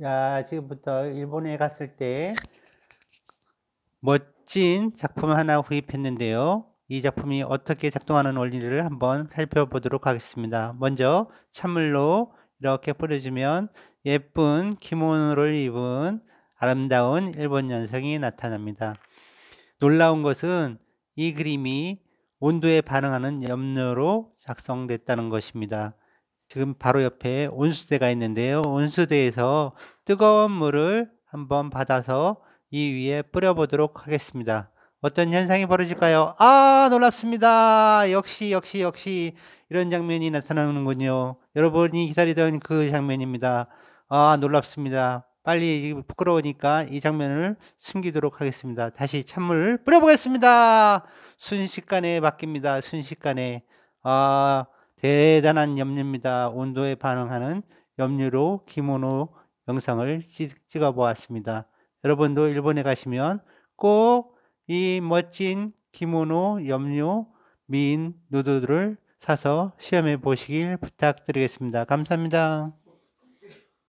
야, 지금부터 일본에 갔을 때 멋진 작품 하나 구입했는데요. 이 작품이 어떻게 작동하는 원리를 한번 살펴보도록 하겠습니다. 먼저 찬물로 이렇게 뿌려주면 예쁜 기모노를 입은 아름다운 일본 연성이 나타납니다. 놀라운 것은 이 그림이 온도에 반응하는 염료로 작성됐다는 것입니다. 지금 바로 옆에 온수대가 있는데요. 온수대에서 뜨거운 물을 한번 받아서 이 위에 뿌려보도록 하겠습니다. 어떤 현상이 벌어질까요? 아, 놀랍습니다. 역시, 역시, 역시 이런 장면이 나타나는군요. 여러분이 기다리던 그 장면입니다. 아, 놀랍습니다. 빨리 부끄러우니까 이 장면을 숨기도록 하겠습니다. 다시 찬물 뿌려보겠습니다. 순식간에 바뀝니다. 순식간에. 아, 대단한 염려입니다. 온도에 반응하는 염료로 기모노 영상을 찍어 보았습니다. 여러분도 일본에 가시면 꼭 이 멋진 기모노 염료 미인 누드를 사서 시험해 보시길 부탁드리겠습니다. 감사합니다.